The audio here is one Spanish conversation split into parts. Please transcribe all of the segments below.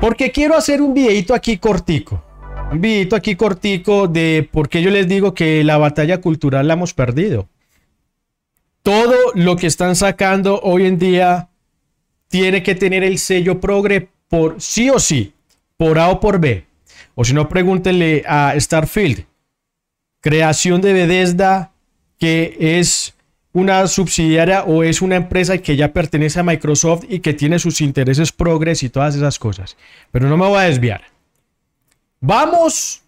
Porque quiero hacer un videito aquí cortico. Un videito aquí cortico de por qué yo les digo que la batalla cultural la hemos perdido. Todo lo que están sacando hoy en día tiene que tener el sello progre por sí o sí, por A o por B. O si no, pregúntenle a Starfield. Creación de Bethesda que es una subsidiaria o es una empresa que ya pertenece a Microsoft y que tiene sus intereses progres y todas esas cosas. Pero no me voy a desviar. Vamos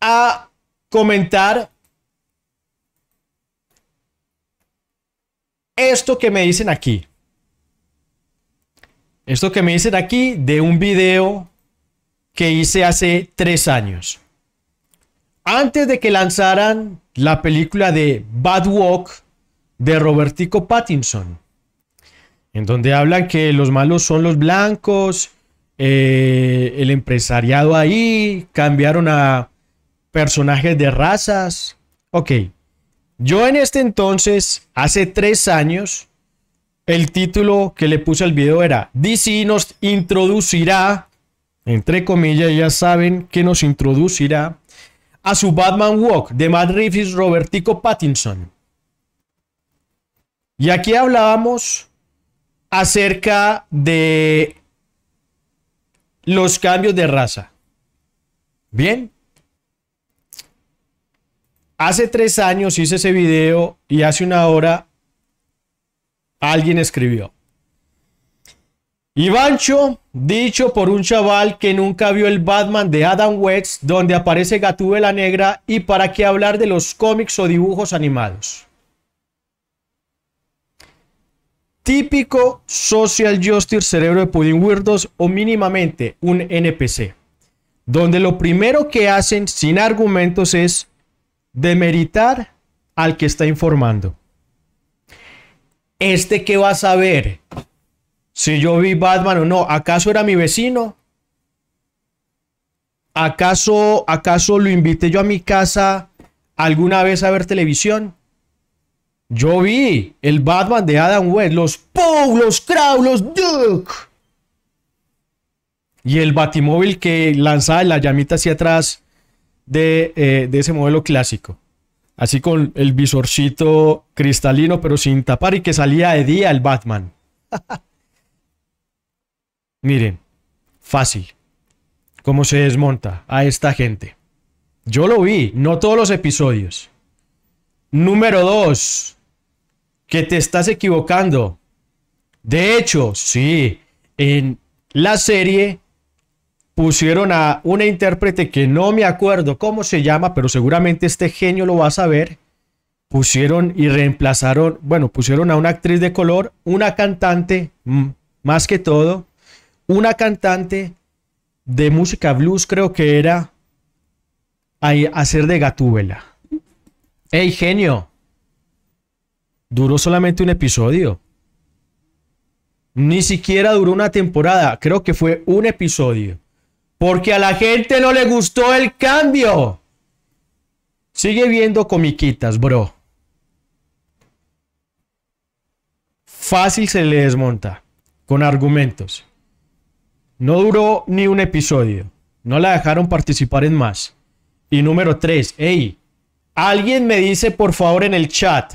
a comentar esto que me dicen aquí. Esto que me dicen aquí de un video que hice hace tres años. Antes de que lanzaran la película de Bad Walk, de Robertico Pattinson, en donde hablan que los malos son los blancos, eh, el empresariado ahí, cambiaron a personajes de razas. Ok, yo en este entonces, hace tres años, el título que le puse al video era DC nos introducirá, entre comillas, ya saben que nos introducirá a su Batman Walk de Matt Reeves Robertico Pattinson. Y aquí hablábamos acerca de los cambios de raza. Bien. Hace tres años hice ese video y hace una hora alguien escribió. Ivancho, dicho por un chaval que nunca vio el Batman de Adam West, donde aparece la Negra, y para qué hablar de los cómics o dibujos animados. típico social justice cerebro de pudding weirdos o mínimamente un NPC, donde lo primero que hacen sin argumentos es demeritar al que está informando. Este que va a saber si yo vi Batman o no, ¿acaso era mi vecino? ¿Acaso acaso lo invité yo a mi casa alguna vez a ver televisión? Yo vi el Batman de Adam West, los Pow, los Duke. Y el Batimóvil que lanzaba la llamita hacia atrás eh, de, ese modelo clásico. Así con el visorcito cristalino, pero sin tapar y que salía de día el Batman. Miren, fácil. Cómo se desmonta a esta gente. Yo lo vi, no todos los episodios. Número 2 que te estás equivocando. De hecho, sí, en la serie pusieron a una intérprete que no me acuerdo cómo se llama, pero seguramente este genio lo va a saber. Pusieron y reemplazaron, bueno, pusieron a una actriz de color, una cantante, más que todo, una cantante de música blues, creo que era, a hacer de Gatúbela. ¡Ey, genio! duró solamente un episodio. Ni siquiera duró una temporada, creo que fue un episodio. Porque a la gente no le gustó el cambio. Sigue viendo comiquitas, bro. Fácil se le desmonta, con argumentos. No duró ni un episodio. No la dejaron participar en más. Y número 3, ¡Ey! alguien me dice por favor en el chat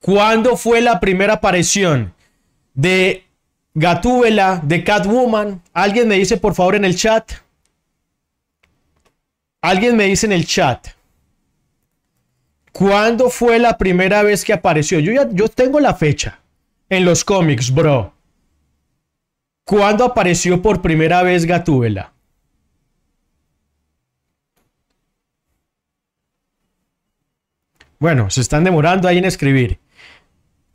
¿Cuándo fue la primera aparición de Gatúbela, de Catwoman? ¿Alguien me dice por favor en el chat? Alguien me dice en el chat. ¿Cuándo fue la primera vez que apareció? Yo ya yo tengo la fecha en los cómics, bro. ¿Cuándo apareció por primera vez Gatúbela? Bueno, se están demorando ahí en escribir.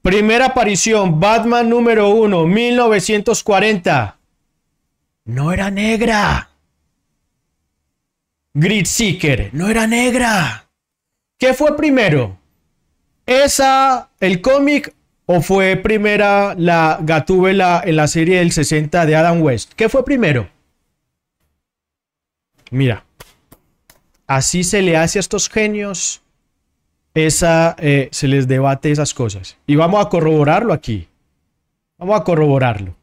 Primera aparición, Batman número 1, 1940. No era negra. Grid Seeker, no era negra. ¿Qué fue primero? ¿Esa, el cómic, o fue primera la Gatúbela en la serie del 60 de Adam West? ¿Qué fue primero? Mira, así se le hace a estos genios esa, eh, se les debate esas cosas. Y vamos a corroborarlo aquí. Vamos a corroborarlo.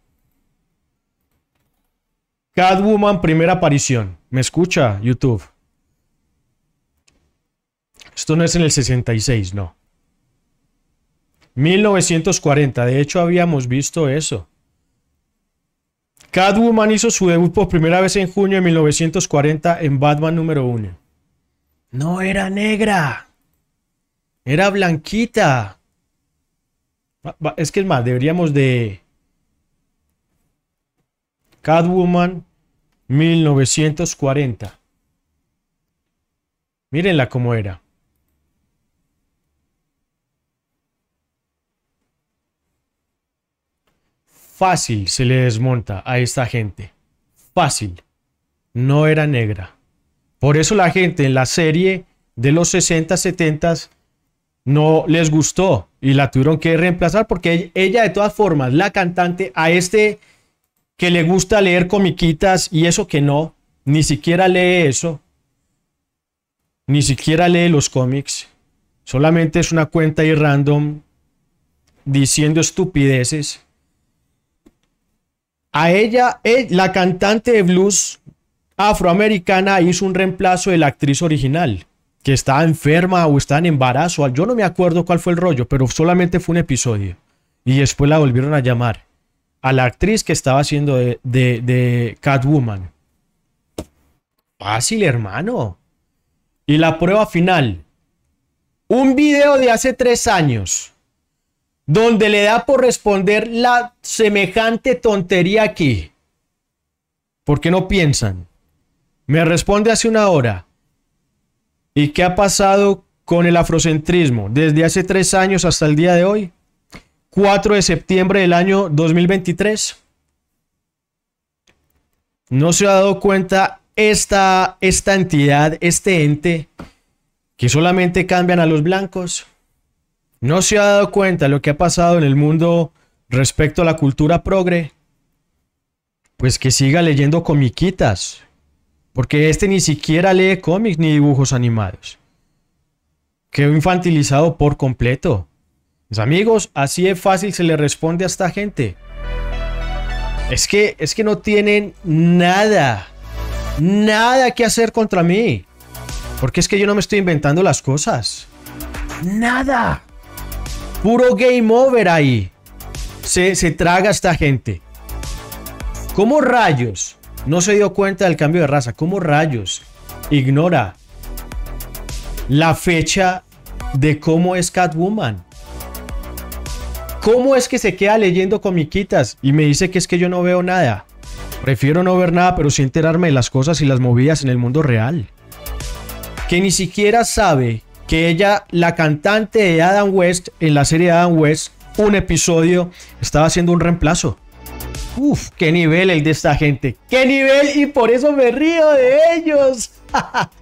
Catwoman, primera aparición. ¿Me escucha, YouTube? Esto no es en el 66, no. 1940, de hecho habíamos visto eso. Catwoman hizo su debut por primera vez en junio de 1940 en Batman número 1. No era negra. Era Blanquita. Es que es más, deberíamos de... Catwoman 1940. Mírenla cómo era. Fácil se le desmonta a esta gente. Fácil. No era negra. Por eso la gente en la serie de los 60, 70 s no les gustó y la tuvieron que reemplazar porque ella de todas formas, la cantante, a este que le gusta leer comiquitas y eso que no, ni siquiera lee eso, ni siquiera lee los cómics, solamente es una cuenta ahí random diciendo estupideces. A ella, eh, la cantante de blues afroamericana hizo un reemplazo de la actriz original que está enferma o está en embarazo. Yo no me acuerdo cuál fue el rollo, pero solamente fue un episodio. Y después la volvieron a llamar a la actriz que estaba haciendo de, de, de Catwoman. Fácil, hermano. Y la prueba final. Un video de hace tres años donde le da por responder la semejante tontería aquí. ¿Por qué no piensan? Me responde hace una hora. ¿Y qué ha pasado con el afrocentrismo desde hace tres años hasta el día de hoy? 4 de septiembre del año 2023. No se ha dado cuenta esta, esta entidad, este ente, que solamente cambian a los blancos. No se ha dado cuenta lo que ha pasado en el mundo respecto a la cultura progre. Pues que siga leyendo comiquitas, porque este ni siquiera lee cómics ni dibujos animados. Quedó infantilizado por completo. Mis amigos, así de fácil se le responde a esta gente. Es que, es que no tienen nada, nada que hacer contra mí. Porque es que yo no me estoy inventando las cosas. Nada. Puro game over ahí. Se, se traga esta gente. ¿Cómo rayos no se dio cuenta del cambio de raza. ¿Cómo rayos ignora la fecha de cómo es Catwoman? ¿Cómo es que se queda leyendo comiquitas y me dice que es que yo no veo nada? Prefiero no ver nada, pero sí enterarme de las cosas y las movidas en el mundo real. Que ni siquiera sabe que ella, la cantante de Adam West, en la serie Adam West, un episodio, estaba haciendo un reemplazo. Uf, qué nivel el de esta gente. Qué nivel y por eso me río de ellos.